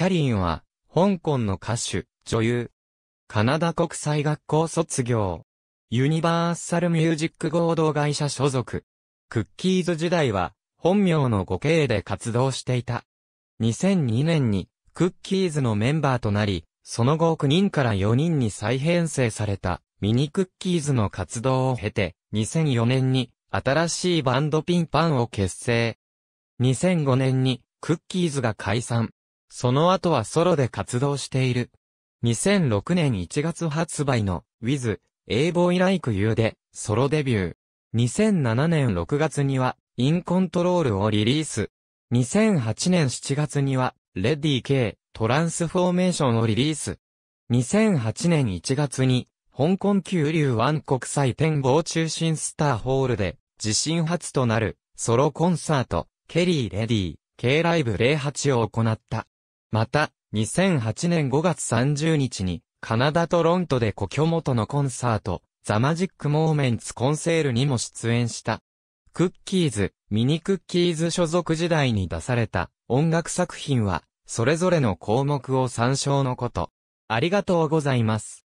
キャリンは、香港の歌手、女優。カナダ国際学校卒業。ユニバーサルミュージック合同会社所属。クッキーズ時代は、本名の5系で活動していた。2002年に、クッキーズのメンバーとなり、その後9人から4人に再編成された、ミニクッキーズの活動を経て、2004年に、新しいバンドピンパンを結成。2005年に、クッキーズが解散。その後はソロで活動している。2006年1月発売の With A Boy Like You でソロデビュー。2007年6月には In Control をリリース。2008年7月には r e ィ d y K トランスフォーメーションをリリース。2008年1月に香港急流湾国際展望中心スターホールで自身初となるソロコンサートケリーレディー K ライブ08を行った。また、2008年5月30日に、カナダトロントで故郷元のコンサート、ザ・マジック・モーメンツ・コンセールにも出演した。クッキーズ、ミニクッキーズ所属時代に出された音楽作品は、それぞれの項目を参照のこと。ありがとうございます。